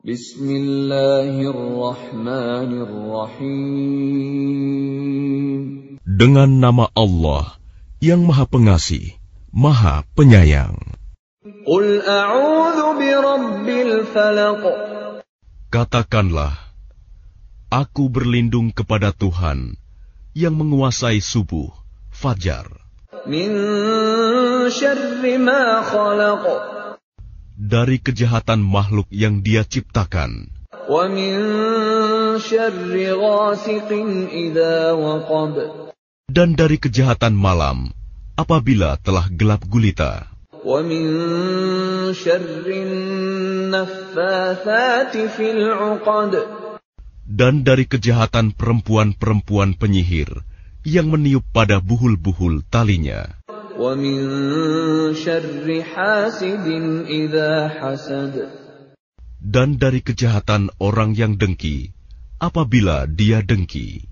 Bismillahirrahmanirrahim. Dengan nama Allah yang Maha Pengasih, Maha Penyayang. Katakanlah, aku berlindung kepada Tuhan yang menguasai subuh, fajar. Min syarri ma khalaq dari kejahatan makhluk yang Dia ciptakan. Dan dari kejahatan malam apabila telah gelap gulita. Dan dari kejahatan perempuan-perempuan penyihir yang meniup pada buhul-buhul talinya. ومن dan dari kejahatan orang yang dengki, apabila dia dengki.